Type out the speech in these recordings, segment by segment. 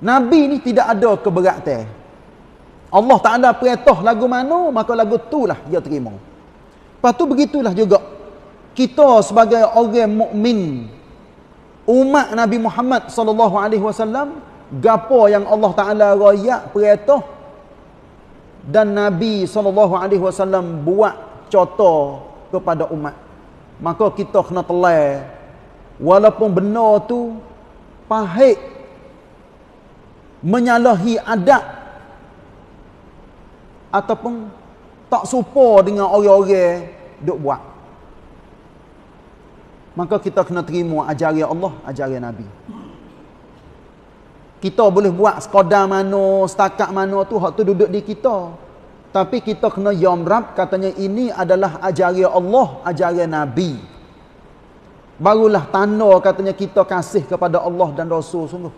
Nabi ni tidak ada keberatan. Allah tak ada perintah lagu mana, maka lagu tu lah. dia terima. Lepas tu begitulah juga. Kita sebagai orang mukmin umat Nabi Muhammad sallallahu alaihi wasallam gapo yang Allah Taala raya perintah dan Nabi sallallahu alaihi wasallam buat contoh kepada umat maka kita kena telai walaupun benar tu pahit menyalahi adat ataupun tak serupa dengan orang-orang duk buat maka kita kena terima ajaran Allah ajaran Nabi kita boleh buat skoda mano setakat mano tu hak tu duduk di kita tapi kita kena yamrab katanya ini adalah ajaran Allah ajaran Nabi barulah tanda katanya kita kasih kepada Allah dan Rasul sungguh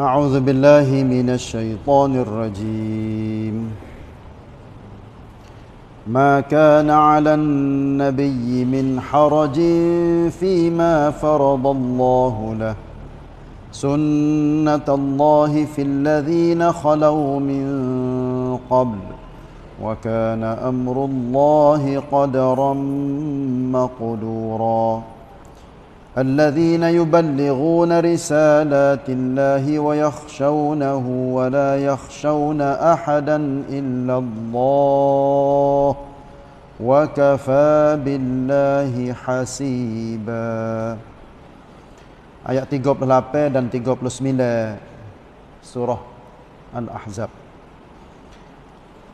أعوذ بالله من الشيطان الرجيم ما كان على النبي من حرج فيما فرض الله له سنة الله في الذين خلوا من قبل وكان أمر الله قدرا مقدورا الذين يبلغون رسالات الله ويخشونه ولا يخشون احدا الا الله وكفى بالله حسيبا ayat 38 dan 39 surah al-ahzab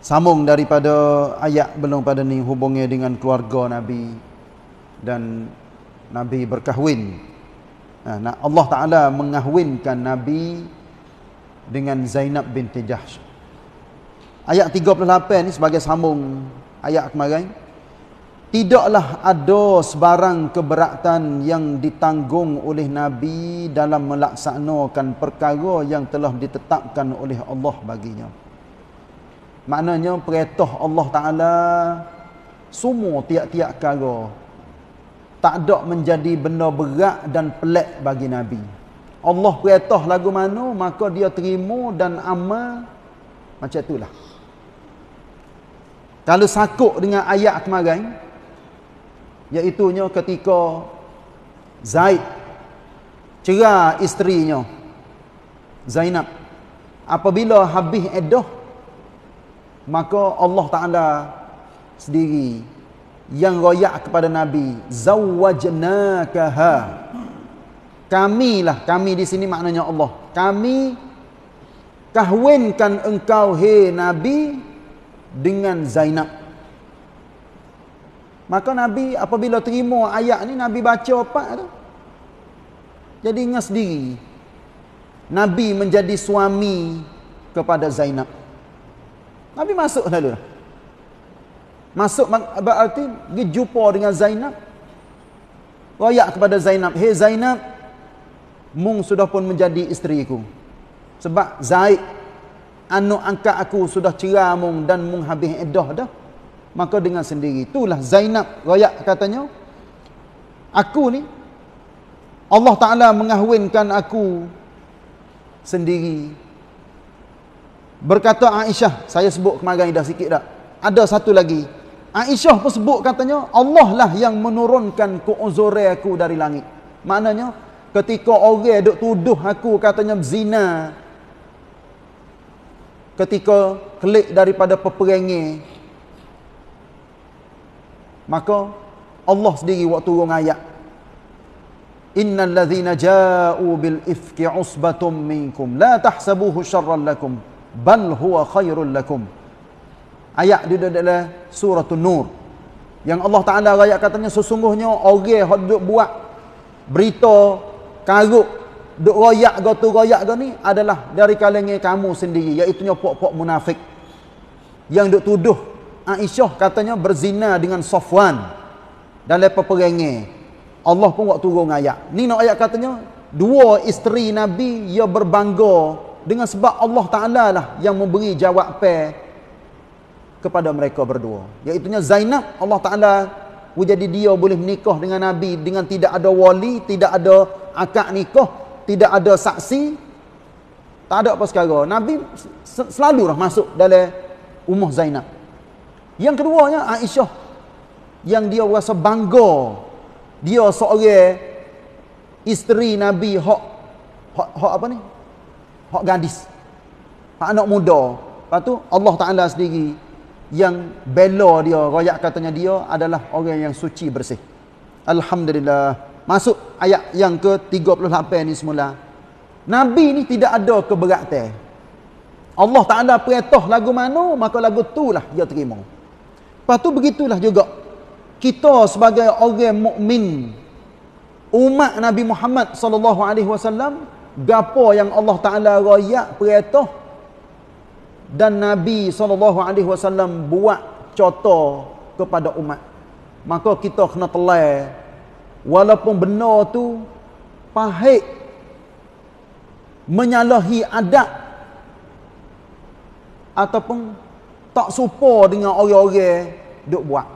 sambung daripada ayat belum pada ni hubungnya dengan keluarga nabi dan Nabi berkahwin. Ha, nah, Allah Ta'ala mengahwinkan Nabi dengan Zainab binti Jahsh. Ayat 38 ini sebagai sambung ayat kemarin. Tidaklah ada sebarang keberatan yang ditanggung oleh Nabi dalam melaksanakan perkara yang telah ditetapkan oleh Allah baginya. Maknanya, peretoh Allah Ta'ala semua tiap-tiap perkara tak ada menjadi benda berat dan pelik bagi Nabi. Allah beritah lagu mana, maka dia terima dan amal. Macam itulah. Kalau sakuk dengan ayat kemarin, iaitunya ketika Zaid cerah isterinya, Zainab. Apabila habis edoh, maka Allah Ta'ala sendiri berkata, yang royak kepada Nabi zawajnakaha kami lah kami di sini maknanya Allah kami kahwinkan engkau he Nabi dengan Zainab maka Nabi apabila terima ayat ni Nabi baca apa tu jadi ingat sendiri Nabi menjadi suami kepada Zainab Nabi masuk lalu lah Masuk berarti pergi jumpa dengan Zainab. Royak kepada Zainab. Hei Zainab, mung sudah pun menjadi isteri ku. Sebab Zaid, anu angkat aku sudah cerah mung dan mung habis edah dah. Maka dengan sendiri. Itulah Zainab royak katanya. Aku ni, Allah Ta'ala mengahwinkan aku sendiri. Berkata Aisyah, saya sebut kemarin dah sikit dah. Ada satu lagi. Aisyah pun sebut katanya, Allah lah yang menurunkan keuzure aku dari langit. Maknanya, ketika orang duk tuduh aku katanya zina, ketika klik daripada peperengi, maka Allah sendiri waktu turun ayat, Innal ladhina ja'u bil ifki usbatum minkum, la tahsabuhu syarran lakum, bal huwa khairul lakum ayat dia adalah surah nur yang Allah Taala ayat katanya sesungguhnya orang hok duk buat berita karuk duk royak go tu royak go ni adalah dari kalangan kamu sendiri iaitu pok-pok munafik yang duk tuduh Aisyah katanya berzina dengan Safwan dalam peperangan Allah pun waktu turun ayat ni nak ayat katanya dua isteri nabi ia berbangga dengan sebab Allah Taala lah yang memberi jawapan kepada mereka berdua. Iaitunya Zainab, Allah Ta'ala menjadi dia boleh menikah dengan Nabi dengan tidak ada wali, tidak ada akak nikah, tidak ada saksi. Tak ada apa sekarang. Nabi selalu lah masuk dalam umuh Zainab. Yang keduanya Aisyah. Yang dia rasa bangga. Dia seorang isteri Nabi hak hak, hak apa ni? Hak gadis. Hak anak muda. Lepas tu Allah Ta'ala sendiri yang bela dia, royak katanya dia adalah orang yang suci bersih. Alhamdulillah. Masuk ayat yang ke-38 ni semula. Nabi ni tidak ada keberatan. Allah tak ada perintah lagu mana, maka lagu tu lah dia terima. Lepas tu begitulah juga. Kita sebagai orang mukmin umat Nabi Muhammad SAW, gapo yang Allah Ta'ala royak perintah, dan Nabi SAW buat contoh kepada umat maka kita kena telah walaupun benar tu pahit menyalahi adat ataupun tak serupa dengan orang-orang duk buat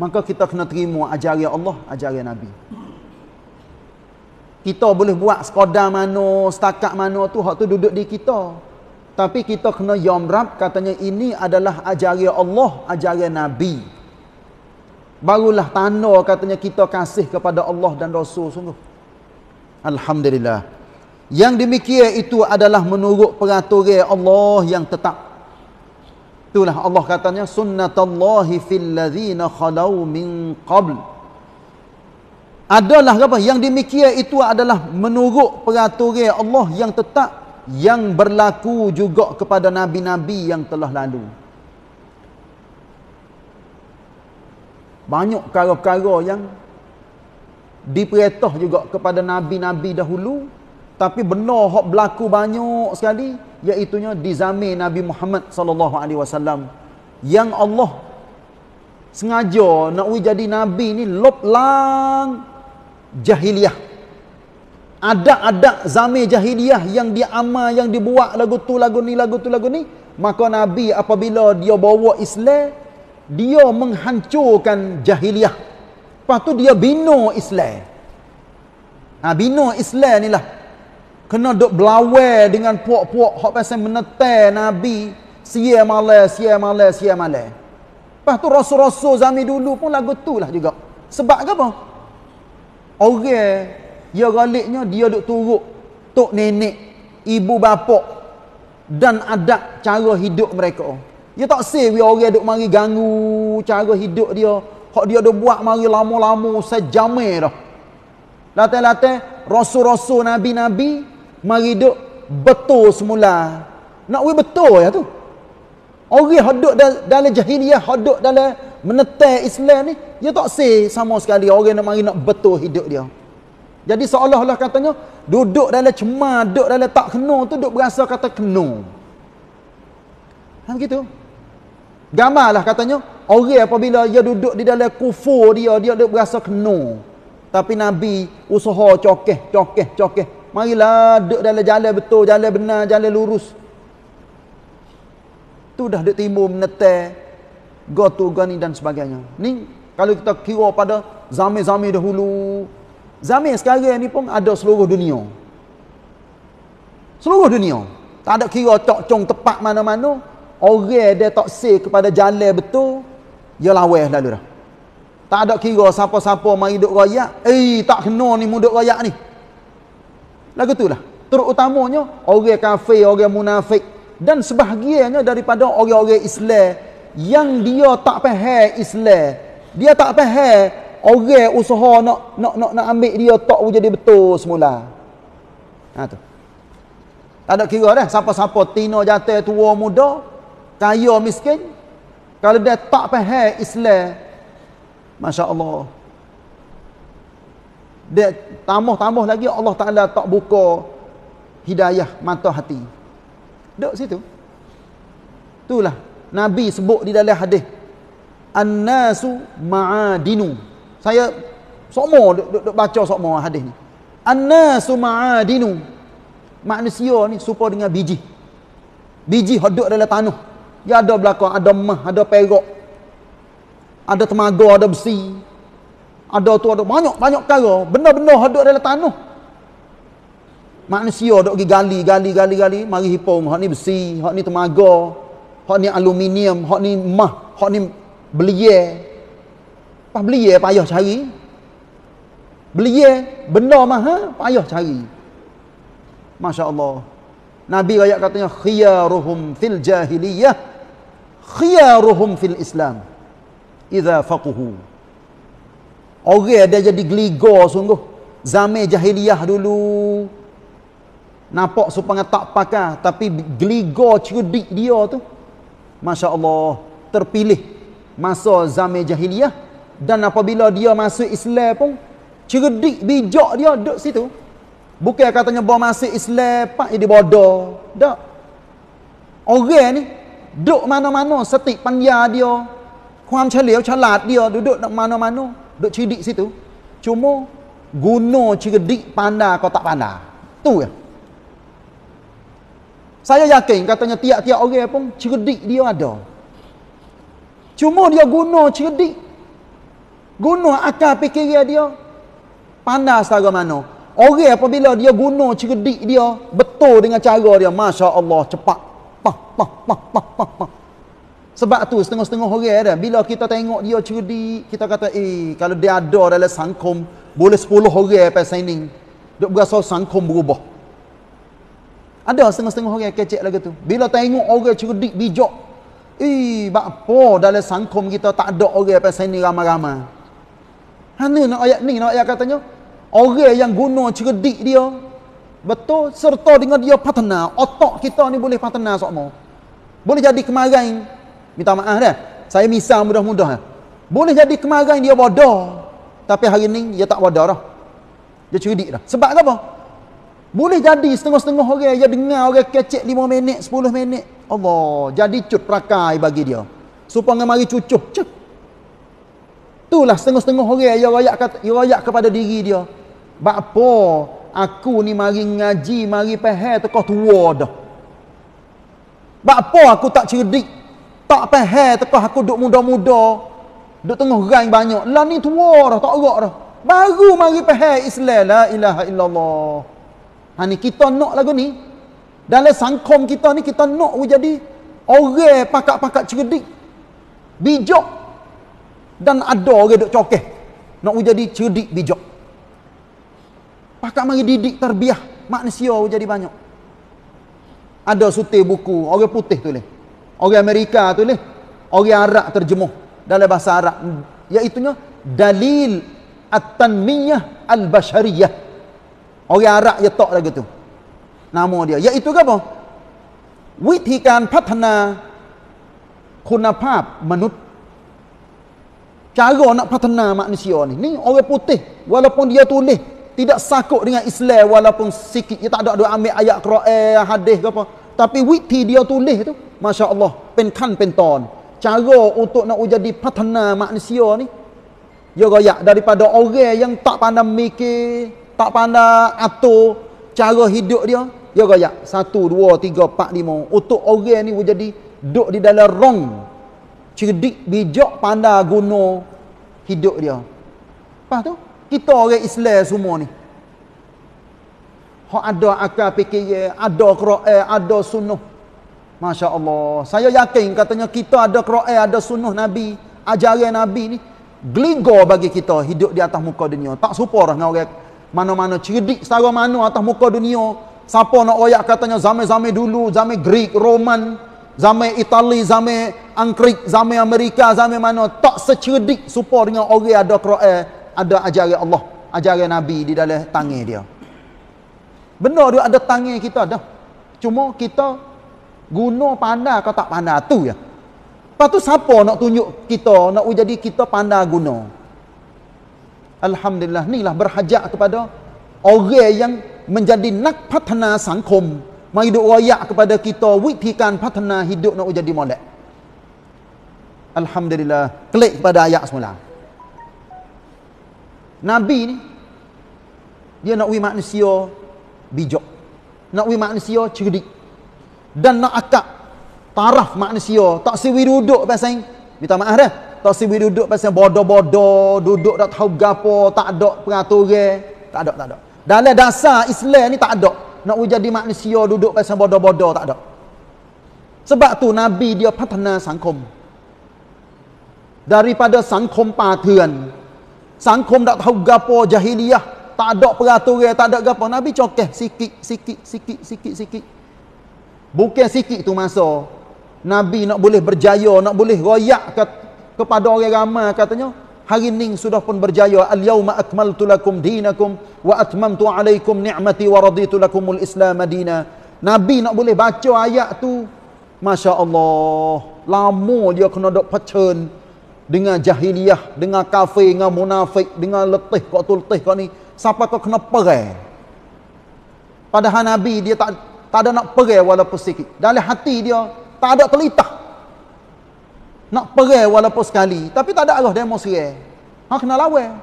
maka kita kena terima ajaran Allah ajaran Nabi kita boleh buat skoda mana, setakat mana tu, hak tu duduk di kita. Tapi kita kena yomrap, katanya ini adalah ajaran Allah, ajaran Nabi. Barulah tanda katanya kita kasih kepada Allah dan Rasul sungguh. Alhamdulillah. Yang demikian itu adalah menurut peraturan Allah yang tetap. Itulah Allah katanya, sunnatullahi fil ladhina khalau min qabl adalah apa yang demikian itu adalah menurut peraturan Allah yang tetap yang berlaku juga kepada nabi-nabi yang telah lalu banyak perkara-perkara yang diperintah juga kepada nabi-nabi dahulu tapi benar hak berlaku banyak sekali iaitu di zaman Nabi Muhammad sallallahu alaihi wasallam yang Allah sengaja nak jadi nabi ni lop lang jahiliah ada-ada zamir jahiliah yang dia amal yang dia lagu tu lagu ni lagu tu lagu ni maka nabi apabila dia bawa Islam dia menghancurkan jahiliah lepas tu dia bina Islam ha bina Islam ni lah kena dok belawer dengan puak-puak hok pasal menetel nabi sia malai sia malai sia malai lepas tu rasul-rasul zamir dulu pun lagu tu lah juga sebab apa Orang dia galaknya dia duk turuk tok nenek, ibu bapa dan adat cara hidup mereka. Dia ya tak say we orang duk mari ganggu cara hidup dia. Hak dia duk buat mari lama-lama sejamai dah. Lata-lata rasul-rasul nabi-nabi mari duk betul semula. Nak we betul ya tu. Orang hidup dalam jahiliah hidup dalam menetek Islam ni dia tak say sama sekali orang nak mari nak betul hidup dia jadi seolah-olah katanya duduk dalam cemar duduk dalam tak kena tu duduk berasa kata kena kan gitu gamalah katanya orang apabila dia duduk di dalam kufur dia dia duduk berasa kena tapi Nabi usaha cokeh cokeh cokeh marilah duduk dalam jalan betul jalan benar jalan lurus tu dah duduk timur menetek go tu dan sebagainya. Ni kalau kita kira pada zaman-zaman dahulu, zaman sekarang ni pun ada seluruh dunia. Seluruh dunia. Tak ada kira cok cong tepat mana-mana, orang dia tak se kepada jalan betul, dia lawas lalu dah. Tak ada kira siapa-siapa mari duk rakyat, eh tak kena ni muduk rakyat ni. Lagu tu lah. Terutamanya, orang kafir, orang munafik. Dan sebahagiannya daripada orang-orang Islam yang dia tak faham Islam. Dia tak faham orang usaha nak nak nak, nak ambil dia tak jadi betul semula. Ha tu. Tak ada kira dah siapa-siapa tino jatuh tua muda, kaya miskin, kalau dia tak faham Islam, masya-Allah. Dia tambah-tambah lagi Allah Taala tak buka hidayah mata hati. Dok situ. Itulah Nabi sebut di dalam hadis an ma'adinu Saya Sokmo Duk baca sokmo hadis ni an ma'adinu Manusia ni Supa dengan biji Biji hodok dalam tanah Dia ada belakang Ada mah Ada perak Ada temaga Ada besi Ada tu ada Banyak-banyak kara Benda-benda hodok dalam tanah Manusia dok gali Gali-gali-gali Mari hipong Hak ni besi Hak ni temaga ni temaga Hak ni aluminium, hak ni mah, hak ni belia. Pas belia payah cari. Belia benda mah? Ha? payah cari. Masya-Allah. Nabi ayat katanya khiyaruhum fil jahiliyah khiyaruhum fil Islam. Idza faquhu. Orang dia jadi geligo sungguh. Zaman jahiliyah dulu nampak supaya tak pakai tapi geligo cerdik dia tu. Masya Allah terpilih masa zaman jahiliyah dan apabila dia masuk Islam pun cerdik bijak dia duduk situ bukan katanya bawa masuk Islam pak dia bodoh tak orang ni duduk mana-mana setik panjang dia kuam celiau celat dia duduk mana-mana duduk cerdik situ cuma guna cerdik pandai kau tak pandai tu ya saya yakin katanya tiap-tiap orang pun cerdik dia ada. Cuma dia guna cerdik. Guna akal fikiran dia. Pandai secara mana. Orang apabila dia guna cerdik dia, betul dengan cara dia, Masya Allah, cepat. Pah, pah, pah, pah, pah, pah. Sebab tu setengah-setengah orang ada. Bila kita tengok dia cerdik, kita kata, eh, kalau dia ada dalam sangkum, boleh sepuluh orang apa sini. Dia berasa sangkum berubah. Ada setengah-setengah orang kecek lagi tu. Bila tengok orang cerdik bijak. Ih, apa dalam sangkum kita tak ada orang apa ni ramai-ramai. Hanu nak ayat ni nak ayat katanya orang yang guna cerdik dia betul serta dengan dia patena otak kita ni boleh patena sokmo. Boleh jadi kemarin minta maaf dah. Saya misal mudah-mudah. Boleh jadi kemarin dia bodoh. Tapi hari ni dia tak bodoh dah. Dia cerdik dah. Sebab apa? Boleh jadi setengah-setengah orang dia dengar orang kecek lima minit, sepuluh minit. Allah, jadi cut perakai bagi dia. Supaya mari cucuk. Cuk. Itulah setengah-setengah orang yang rayak, rayak kepada diri dia. Bapa, aku ni mari ngaji, mari pahal tu kau tua dah. Bapa aku tak cerdik. Tak pahal tu kau aku duduk muda-muda. Duduk tengah gerang banyak. Lah ni tua dah, tak rak dah. Baru mari pahal Islam. La ilaha illallah. Ha ni kita nak lagu ni. Dalam sangkom kita ni kita nak jadi orang pakak-pakak cerdik. Bijak dan ada orang dok cokeh. Nak jadi cerdik bijak. Pakak mari didik terbiah manusia jadi banyak. Ada sutir buku orang putih tu tulis. Orang Amerika tu tulis. Orang Arab terjemuh dalam bahasa Arab iaitu dalil at-tanmiyah al-bashariyah Orang Arab dia tak lagu tu. Nama dia. Iaitu ya, ke apa? putih, walaupun dia tulis tidak sakuk dengan Islam walaupun sikit dia tak ada doa ambil ayat Quran hadis ke apa tapi วิธี dia tulis tu masya Allah เป็นขั้นเป็นตอนจารอ untuk nak jadi พัฒนามนุษย์นี่ย่อกระยะ daripada orang yang tak pandai mikir tak pandai atur cara hidup dia dia gaya 1 2 3 4 5 untuk orang ni menjadi duduk di dalam rong cerdik bijak pandai guna hidup dia lepas tu kita orang Islam semua ni hak ada akal fikir ada Quran ada sunnah Masya Allah saya yakin katanya kita ada Quran ada sunnah Nabi ajaran Nabi ni gelinggo bagi kita hidup di atas muka dunia tak supur dengan orang mana-mana cerdik secara mana atas muka dunia siapa nak royak katanya zaman-zaman dulu zaman Greek, Roman zaman Itali, zaman Angkrik zaman Amerika, zaman mana tak secerdik supa dengan orang ada Quran ada ajaran Allah ajaran Nabi di dalam tangan dia Benar, dia ada tangan kita dah cuma kita guna pandai atau tak pandai tu ya lepas tu siapa nak tunjuk kita nak jadi kita pandai guna Alhamdulillah lah berhajat kepada orang yang menjadi nak patana sangkum menghidup raya kepada kita witikan patana hidup nak jadi molek Alhamdulillah klik pada ayat semula Nabi ni dia nak wui manusia bijak nak wui manusia cerdik dan nak akak taraf manusia tak sewi duduk pasang minta maaf dah tak sibuk duduk pasal bodoh-bodoh, duduk tak tahu gapo, tak ada peraturan, tak ada, tak ada. Dalam dasar Islam ni tak ada. Nak jadi manusia duduk pasal bodoh-bodoh tak ada. Sebab tu Nabi dia patna sangkom. Daripada sangkom patuan. Sangkom tak tahu gapo jahiliyah, tak ada peraturan, tak ada gapo. Nabi cokeh sikit, sikit, sikit, sikit, sikit. Bukan sikit tu masa Nabi nak boleh berjaya, nak boleh royak ke kepada orang ramai katanya hari ini sudah pun berjaya al-yawma akmaltu lakum dinakum wa atmamtu alaikum ni'mati wa raditu lakumul islam madina nabi nak boleh baca ayat tu Masya Allah lama dia kena dok pacen dengan jahiliyah dengan kafir dengan munafik dengan letih kok tu letih kok ni siapa kau kena perai padahal nabi dia tak tak ada nak perai walaupun sikit dalam hati dia tak ada telitah nak perai walaupun sekali tapi tak ada arah demo serai hang kena lawan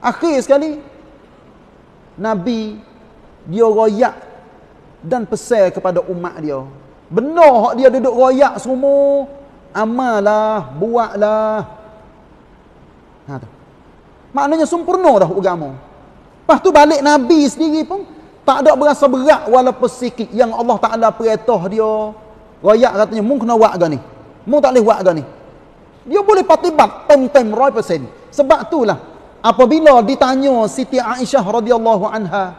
akhir sekali nabi dia royak dan pesan kepada umat dia benar hak dia duduk royak semua amalah buatlah ha tu maknanya sempurna dah agama lepas tu balik nabi sendiri pun tak ada berasa berat walaupun sikit yang Allah Taala perintah dia royak katanya mung kena buat gani mu tak boleh buat dah ni dia boleh patibat tem-tem 100% sebab tu itulah apabila ditanya Siti Aisyah radhiyallahu anha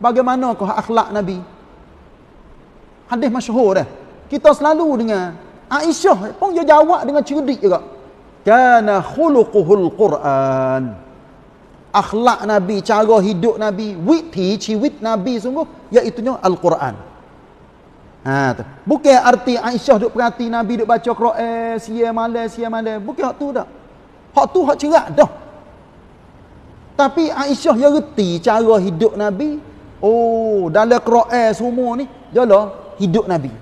bagaimana kau akhlak Nabi hadis masyhur dah kita selalu dengar Aisyah pun dia jawab dengan cerdik juga kana khuluquhul Quran akhlak Nabi cara hidup Nabi witi ciwit Nabi sungguh iaitu al-Quran Ha tu. Bukan arti Aisyah duk perhati Nabi duk baca Quran, eh, siang malam siang malam. Bukan hak tu dah. Hak tu hak cerak dah. Tapi Aisyah yang reti cara hidup Nabi. Oh, dalam Quran semua ni jalah hidup Nabi.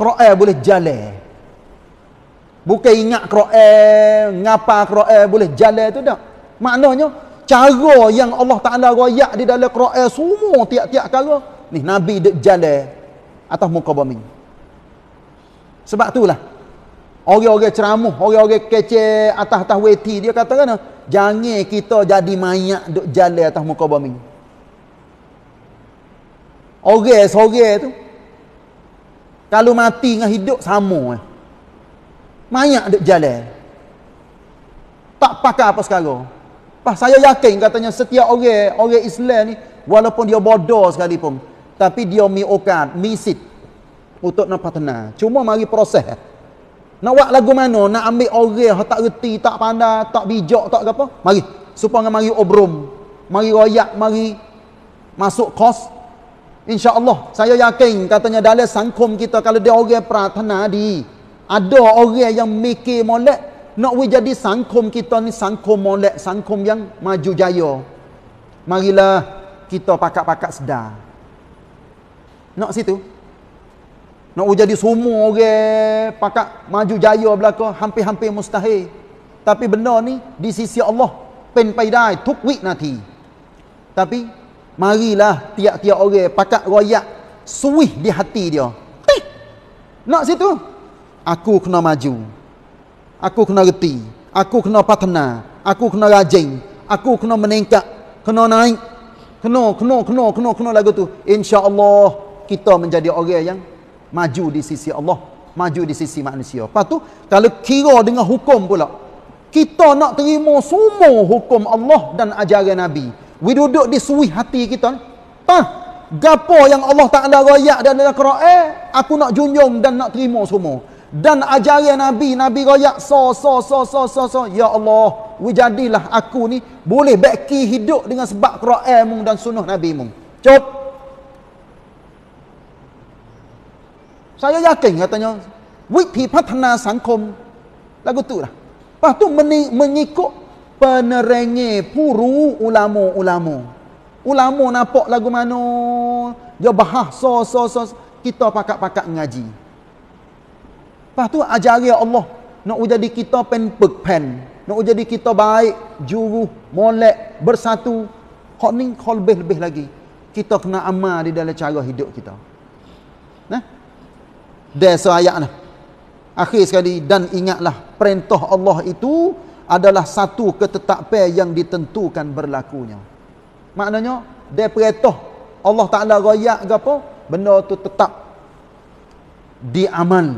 Quran boleh jalan. Bukan ingat Quran, ngapa Quran boleh jalan tu dah. Maknanya cara yang Allah Taala royak di dalam Quran semua tiap-tiap kalau ni nabi dek jale atas muka bumi sebab itulah orang-orang ceramah orang-orang kecil atas atas weti dia kata kan jangan kita jadi mayat dek jale atas muka bumi orang sore tu kalau mati dengan hidup sama eh. mayat dek jale tak pakai apa sekarang saya yakin katanya setiap orang orang Islam ni walaupun dia bodoh sekalipun tapi dia mi okat, mi sit untuk nak patna. Cuma mari proses. Nak buat lagu mana? Nak ambil orang tak reti, tak pandai, tak bijak, tak apa? Mari. Supaya dengan mari obrom. Mari royak, mari masuk kos. InsyaAllah, saya yakin katanya dalam sangkum kita kalau dia orang pratana di ada orang yang mikir molek nak we jadi sangkum kita ni sangkum molek, sangkum yang maju jaya. Marilah kita pakat-pakat sedar nak situ nak jadi semua orang pakak maju jaya belaka hampir-hampir mustahil tapi benda ni di sisi Allah pen paidai tuk wit nanti tapi marilah tiap-tiap orang pakak royak suih di hati dia Tih! nak situ aku kena maju aku kena reti aku kena patna aku kena rajin aku kena meningkat kena naik kena kena kena kena kena lagu tu insyaallah kita menjadi orang yang maju di sisi Allah, maju di sisi manusia. Lepas tu, kalau kira dengan hukum pula, kita nak terima semua hukum Allah dan ajaran Nabi. We duduk di suih hati kita ni. Tah, gapo yang Allah tak ada rayak dan ada Quran, eh, aku nak junjung dan nak terima semua. Dan ajaran Nabi, Nabi rayak, so, so, so, so, so, so. Ya Allah, we jadilah aku ni boleh beki hidup dengan sebab Quran dan sunuh Nabi mu. Cukup. Saya yakin katanya. Wiki Patna Sangkom. Lagu tu lah. Lepas tu mengikut puru ulama-ulama. Ulama nampak lagu mana. Dia bahas so Kita pakat-pakat ngaji. Lepas ajari ya Allah. Nak jadi kita pen pen. Nak jadi kita baik, juru, molek, bersatu. Kau ni kau lebih lagi. Kita kena amal di dalam cara hidup kita. Nah, Desa ayat lah. Akhir sekali, dan ingatlah, perintah Allah itu adalah satu ketetapan yang ditentukan berlakunya. Maknanya, dia perintah Allah Ta'ala raya ke apa, benda itu tetap diaman,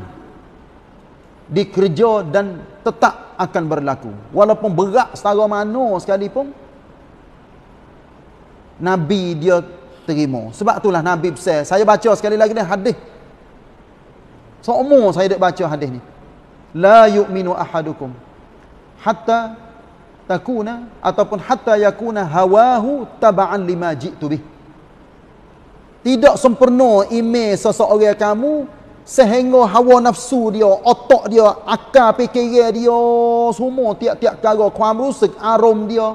dikerja dan tetap akan berlaku. Walaupun berat secara mana sekalipun, Nabi dia terima. Sebab itulah Nabi besar. Saya baca sekali lagi ni hadis Seumur saya dah baca hadis ni. La yu'minu ahadukum hatta takuna ataupun hatta yakuna hawahu taba'an lima jitu bih. Tidak sempurna ime seseorang kamu sehingga hawa nafsu dia, otak dia, akal fikiran dia, semua tiap-tiap perkara, kuam rusak, arom dia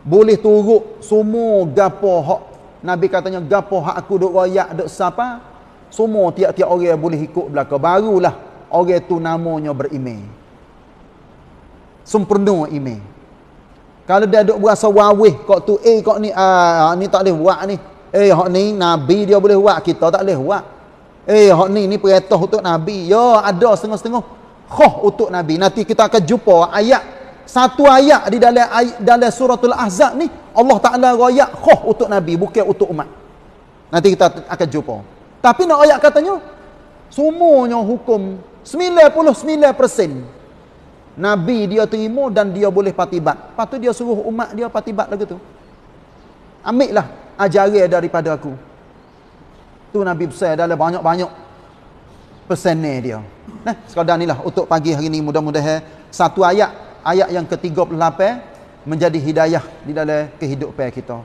boleh turut semua gapo hak Nabi katanya gapo hak aku duk royak duk sapa semua tiap-tiap orang boleh ikut belaka. Barulah orang tu namanya berime Sempurna ime Kalau dia duk berasa wawih kok tu eh kok ni ah uh, ni tak boleh buat ni. Eh hok ni nabi dia boleh buat, kita tak boleh buat. Eh hok ni ni perintah untuk nabi. Ya ada setengah-setengah khuf untuk nabi. Nanti kita akan jumpa ayat satu ayat di dalam ayat, dalam suratul ahzab ni Allah Taala royak khuf untuk nabi bukan untuk umat. Nanti kita akan jumpa. Tapi nak ayat katanya, semuanya hukum 99% Nabi dia terima dan dia boleh patibat. Lepas tu dia suruh umat dia patibat lagi tu. Ambil lah ajari daripada aku. Tu Nabi besar dalam banyak-banyak pesan ni dia. Nah, eh, sekadar inilah untuk pagi hari ini mudah-mudahan satu ayat, ayat yang ke-38 menjadi hidayah di dalam kehidupan kita.